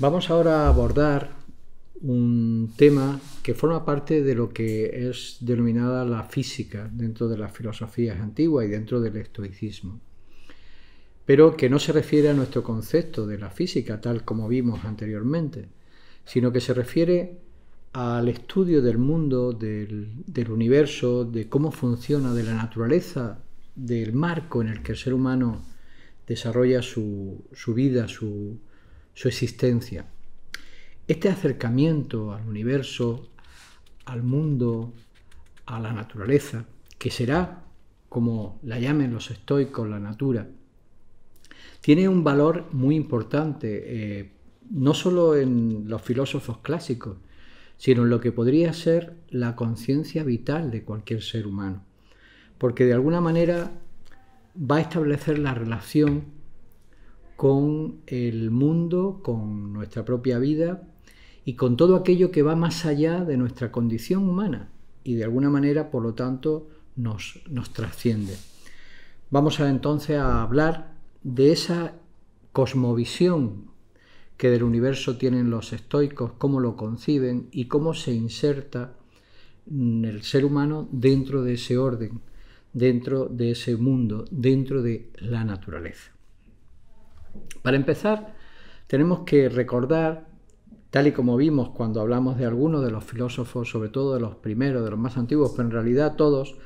Vamos ahora a abordar un tema que forma parte de lo que es denominada la física dentro de las filosofías antiguas y dentro del estoicismo, pero que no se refiere a nuestro concepto de la física tal como vimos anteriormente, sino que se refiere al estudio del mundo, del, universo, de cómo funciona, de la naturaleza, del marco en el que el ser humano desarrolla su vida, su, su existencia. Este acercamiento al universo, al mundo, a la naturaleza, que será, como la llamen los estoicos, la natura, tiene un valor muy importante, eh, no solo en los filósofos clásicos, sino en lo que podría ser la conciencia vital de cualquier ser humano, porque de alguna manera va a establecer la relación con el mundo, con nuestra propia vida y con todo aquello que va más allá de nuestra condición humana y de alguna manera, por lo tanto, nos, nos trasciende. Vamos entonces a hablar de esa cosmovisión que del universo tienen los estoicos, cómo lo conciben y cómo se inserta en el ser humano dentro de ese orden, dentro de ese mundo, dentro de la naturaleza. Para empezar, tenemos que recordar, tal y como vimos cuando hablamos de algunos de los filósofos, sobre todo de los primeros, de los más antiguos, pero en realidad todos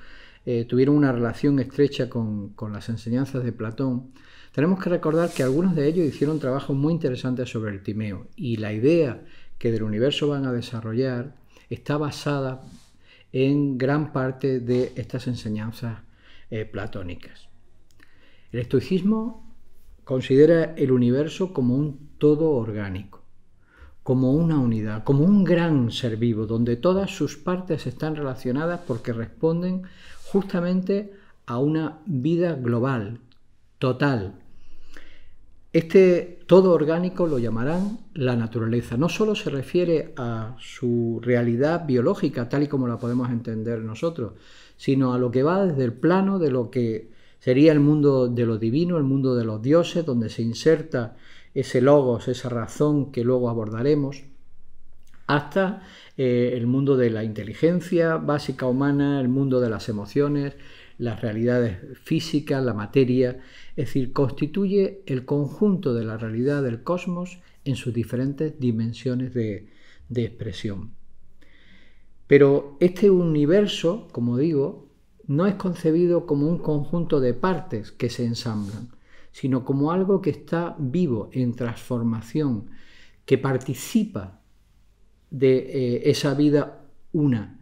eh, tuvieron una relación estrecha con, las enseñanzas de Platón, tenemos que recordar que algunos de ellos hicieron trabajos muy interesantes sobre el Timeo y la idea que del universo van a desarrollar está basada en gran parte de estas enseñanzas eh, platónicas. El estoicismo Considera el universo como un todo orgánico, como una unidad, como un gran ser vivo, donde todas sus partes están relacionadas porque responden justamente a una vida global, total. Este todo orgánico lo llamarán la naturaleza. No solo se refiere a su realidad biológica, tal y como la podemos entender nosotros, sino a lo que va desde el plano de lo que Sería el mundo de lo divino, el mundo de los dioses, donde se inserta ese logos, esa razón que luego abordaremos, hasta eh, el mundo de la inteligencia básica humana, el mundo de las emociones, las realidades físicas, la materia, es decir, constituye el conjunto de la realidad del cosmos en sus diferentes dimensiones de expresión. Pero este universo, como digo, no es concebido como un conjunto de partes que se ensamblan, sino como algo que está vivo, en transformación, que participa de eh, esa vida una.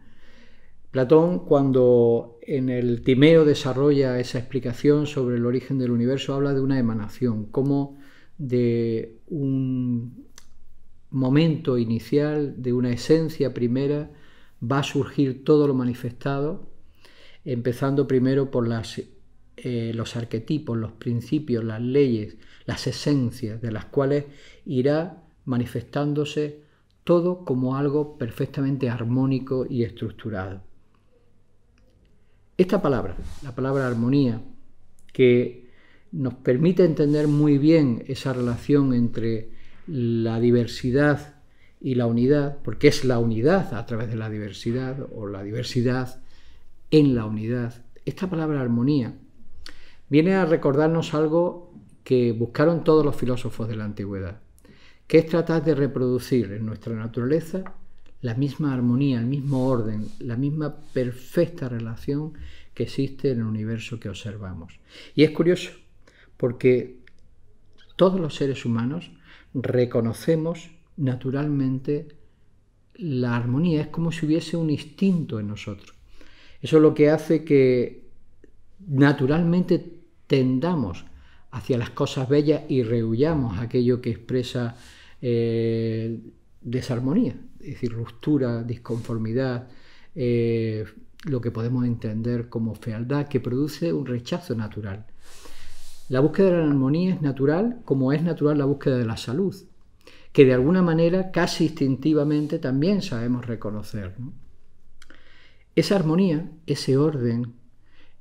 Platón, cuando en el Timeo desarrolla esa explicación sobre el origen del universo, habla de una emanación, como de un momento inicial, de una esencia primera, va a surgir todo lo manifestado empezando primero por eh, los arquetipos, los principios, las leyes, las esencias de las cuales irá manifestándose todo como algo perfectamente armónico y estructurado. Esta palabra, la palabra armonía, que nos permite entender muy bien esa relación entre la diversidad y la unidad, porque es la unidad a través de la diversidad o la diversidad en la unidad. Esta palabra armonía viene a recordarnos algo que buscaron todos los filósofos de la antigüedad, que es tratar de reproducir en nuestra naturaleza la misma armonía, el mismo orden, la misma perfecta relación que existe en el universo que observamos. Y es curioso, porque todos los seres humanos reconocemos naturalmente la armonía, es como si hubiese un instinto en nosotros. Eso es lo que hace que naturalmente tendamos hacia las cosas bellas y rehuyamos aquello que expresa eh, desarmonía, es decir, ruptura, disconformidad, eh, lo que podemos entender como fealdad, que produce un rechazo natural. La búsqueda de la armonía es natural, como es natural la búsqueda de la salud, que de alguna manera casi instintivamente también sabemos reconocer. ¿no? Esa armonía, ese orden,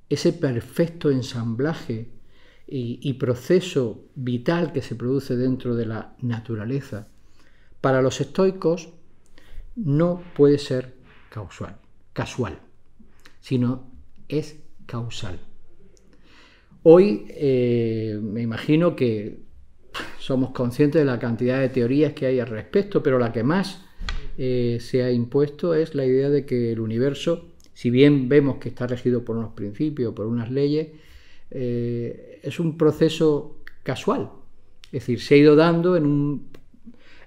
ese perfecto ensamblaje y, proceso vital que se produce dentro de la naturaleza, para los estoicos no puede ser casual, sino es causal. Hoy eh, me imagino que somos conscientes de la cantidad de teorías que hay al respecto, pero la que más eh, se ha impuesto es la idea de que el universo, si bien vemos que está regido por unos principios, por unas leyes, eh, es un proceso casual. Es decir, se ha ido dando en un,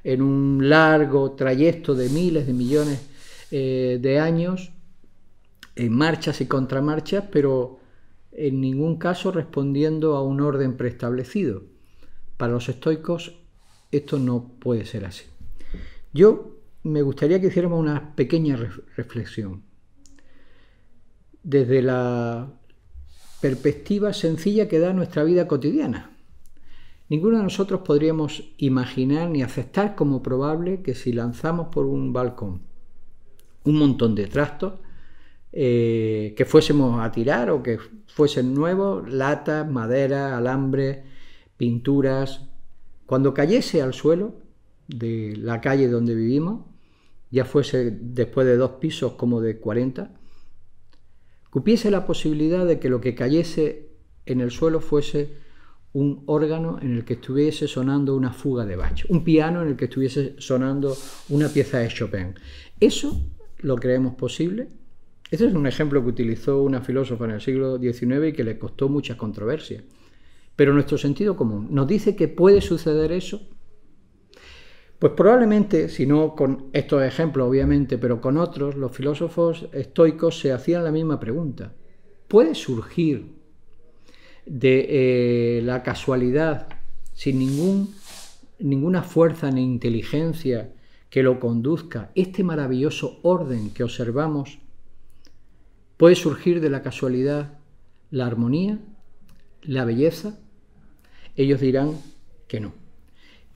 en un largo trayecto de miles de millones eh, de años, en marchas y contramarchas, pero en ningún caso respondiendo a un orden preestablecido. Para los estoicos esto no puede ser así. Yo me gustaría que hiciéramos una pequeña reflexión. Desde la perspectiva sencilla que da nuestra vida cotidiana. Ninguno de nosotros podríamos imaginar ni aceptar como probable que si lanzamos por un balcón un montón de trastos, eh, que fuésemos a tirar o que fuesen nuevos, latas, madera, alambre, pinturas, cuando cayese al suelo de la calle donde vivimos, ya fuese después de dos pisos como de 40, cupiese la posibilidad de que lo que cayese en el suelo fuese un órgano en el que estuviese sonando una fuga de Bach, un piano en el que estuviese sonando una pieza de Chopin. Eso lo creemos posible. Este es un ejemplo que utilizó una filósofa en el siglo XIX y que le costó muchas controversias. Pero nuestro sentido común nos dice que puede suceder eso pues probablemente, si no con estos ejemplos obviamente, pero con otros, los filósofos estoicos se hacían la misma pregunta. ¿Puede surgir de eh, la casualidad, sin ningún, ninguna fuerza ni inteligencia que lo conduzca, este maravilloso orden que observamos? ¿Puede surgir de la casualidad la armonía, la belleza? Ellos dirán que no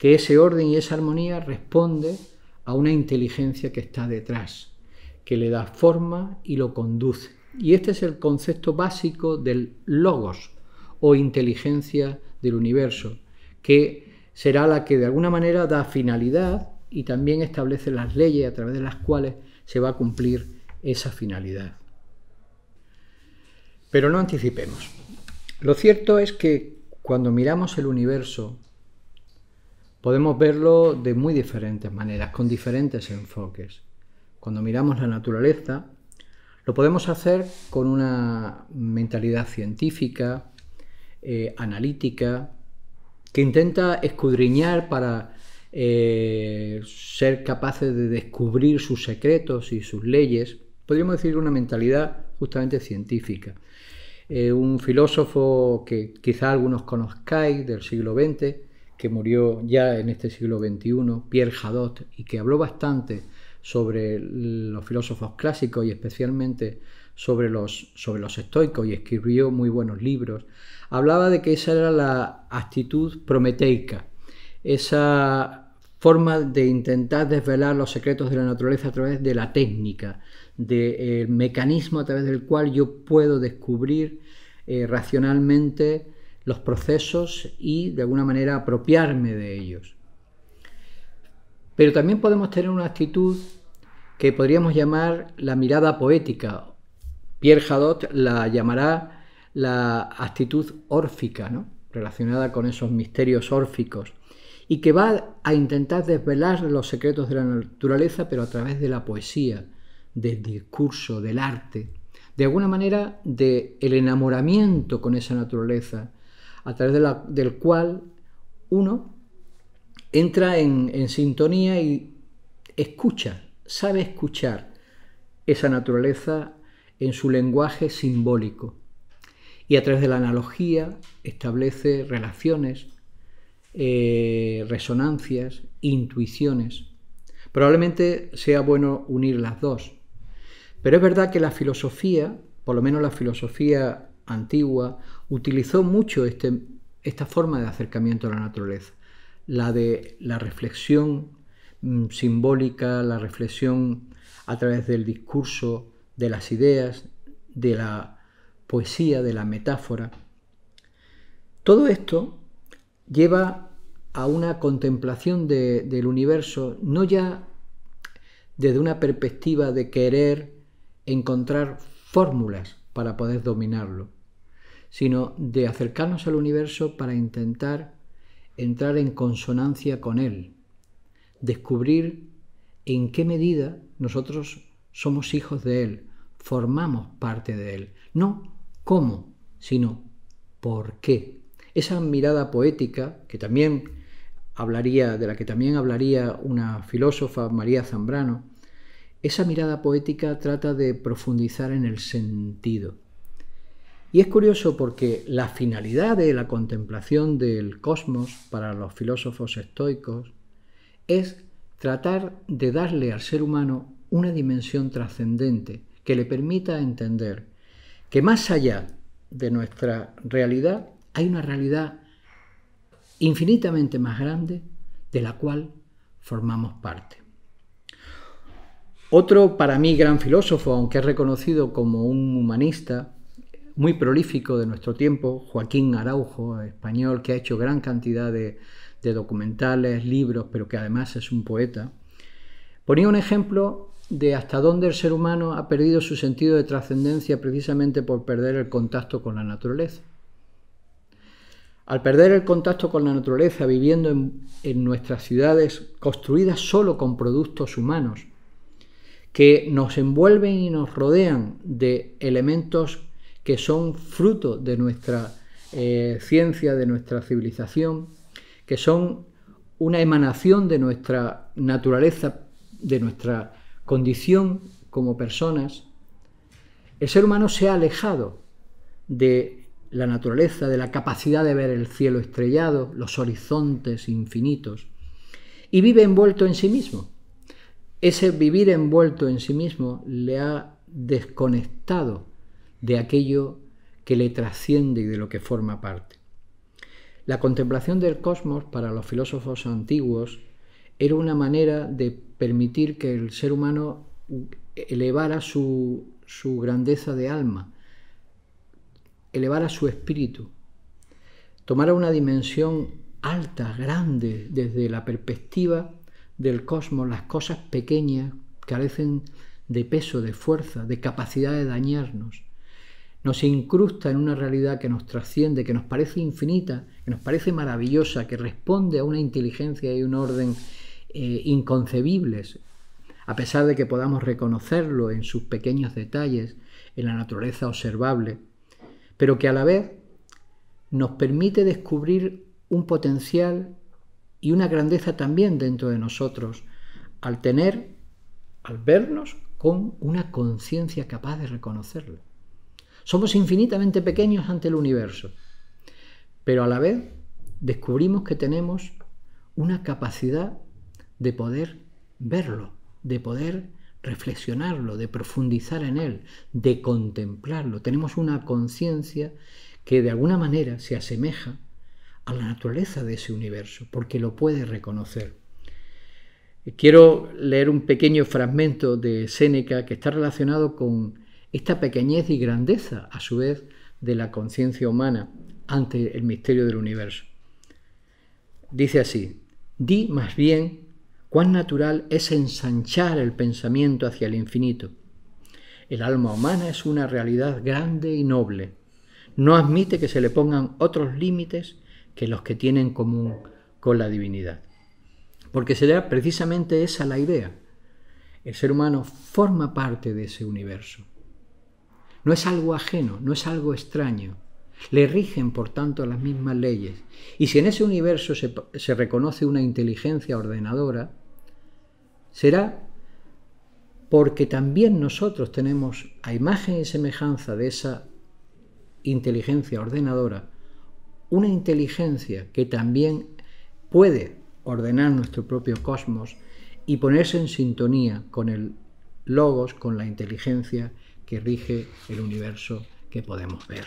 que ese orden y esa armonía responde a una inteligencia que está detrás, que le da forma y lo conduce. Y este es el concepto básico del logos o inteligencia del universo, que será la que de alguna manera da finalidad y también establece las leyes a través de las cuales se va a cumplir esa finalidad. Pero no anticipemos. Lo cierto es que cuando miramos el universo podemos verlo de muy diferentes maneras, con diferentes enfoques. Cuando miramos la naturaleza, lo podemos hacer con una mentalidad científica, eh, analítica, que intenta escudriñar para eh, ser capaces de descubrir sus secretos y sus leyes. Podríamos decir una mentalidad justamente científica. Eh, un filósofo que quizá algunos conozcáis del siglo XX, que murió ya en este siglo XXI, Pierre Hadot, y que habló bastante sobre los filósofos clásicos y especialmente sobre los, sobre los estoicos y escribió muy buenos libros, hablaba de que esa era la actitud prometeica, esa forma de intentar desvelar los secretos de la naturaleza a través de la técnica, del mecanismo a través del cual yo puedo descubrir eh, racionalmente los procesos y de alguna manera apropiarme de ellos. Pero también podemos tener una actitud que podríamos llamar la mirada poética. Pierre Hadot la llamará la actitud órfica, relacionada con esos misterios órficos, y que va a intentar desvelar los secretos de la naturaleza, pero a través de la poesía, del discurso, del arte, de alguna manera del enamoramiento con esa naturaleza, a través de la, del cual uno entra en, sintonía y escucha, sabe escuchar esa naturaleza en su lenguaje simbólico y a través de la analogía establece relaciones, eh, resonancias, intuiciones. Probablemente sea bueno unir las dos. Pero es verdad que la filosofía, por lo menos la filosofía antigua utilizó mucho este, esta forma de acercamiento a la naturaleza, la de la reflexión mm, simbólica, la reflexión a través del discurso, de las ideas, de la poesía, de la metáfora. Todo esto lleva a una contemplación del universo, no ya desde una perspectiva de querer encontrar fórmulas para poder dominarlo, sino de acercarnos al universo para intentar entrar en consonancia con él, descubrir en qué medida nosotros somos hijos de él, formamos parte de él, no cómo, sino por qué. Esa mirada poética que también hablaría de la que también hablaría una filósofa María Zambrano, esa mirada poética trata de profundizar en el sentido. Y es curioso porque la finalidad de la contemplación del cosmos para los filósofos estoicos es tratar de darle al ser humano una dimensión trascendente que le permita entender que más allá de nuestra realidad hay una realidad infinitamente más grande de la cual formamos parte. Otro para mí gran filósofo, aunque es reconocido como un humanista, muy prolífico de nuestro tiempo, Joaquín Araujo, español, que ha hecho gran cantidad de, documentales, libros, pero que además es un poeta, ponía un ejemplo de hasta dónde el ser humano ha perdido su sentido de trascendencia precisamente por perder el contacto con la naturaleza. Al perder el contacto con la naturaleza, viviendo en, en, nuestras ciudades construidas solo con productos humanos, que nos envuelven y nos rodean de elementos que son fruto de nuestra eh, ciencia, de nuestra civilización, que son una emanación de nuestra naturaleza, de nuestra condición como personas, el ser humano se ha alejado de la naturaleza, de la capacidad de ver el cielo estrellado, los horizontes infinitos, y vive envuelto en sí mismo. Ese vivir envuelto en sí mismo le ha desconectado de aquello que le trasciende y de lo que forma parte. La contemplación del cosmos para los filósofos antiguos era una manera de permitir que el ser humano elevara su, su grandeza de alma, elevara su espíritu, tomara una dimensión alta, grande, desde la perspectiva del cosmos, las cosas pequeñas carecen de peso, de fuerza, de capacidad de dañarnos nos incrusta en una realidad que nos trasciende, que nos parece infinita, que nos parece maravillosa, que responde a una inteligencia y un orden eh, inconcebibles, a pesar de que podamos reconocerlo en sus pequeños detalles, en la naturaleza observable, pero que a la vez nos permite descubrir un potencial y una grandeza también dentro de nosotros, al tener, al vernos con una conciencia capaz de reconocerlo. Somos infinitamente pequeños ante el universo, pero a la vez descubrimos que tenemos una capacidad de poder verlo, de poder reflexionarlo, de profundizar en él, de contemplarlo. Tenemos una conciencia que de alguna manera se asemeja a la naturaleza de ese universo, porque lo puede reconocer. Quiero leer un pequeño fragmento de Séneca que está relacionado con esta pequeñez y grandeza, a su vez, de la conciencia humana ante el misterio del universo. Dice así, di más bien cuán natural es ensanchar el pensamiento hacia el infinito. El alma humana es una realidad grande y noble. No admite que se le pongan otros límites que los que tiene en común con la divinidad. Porque será precisamente esa la idea. El ser humano forma parte de ese universo no es algo ajeno, no es algo extraño. Le rigen, por tanto, las mismas leyes. Y si en ese universo se, se reconoce una inteligencia ordenadora, será porque también nosotros tenemos, a imagen y semejanza de esa inteligencia ordenadora, una inteligencia que también puede ordenar nuestro propio cosmos y ponerse en sintonía con el logos, con la inteligencia que rige el universo que podemos ver.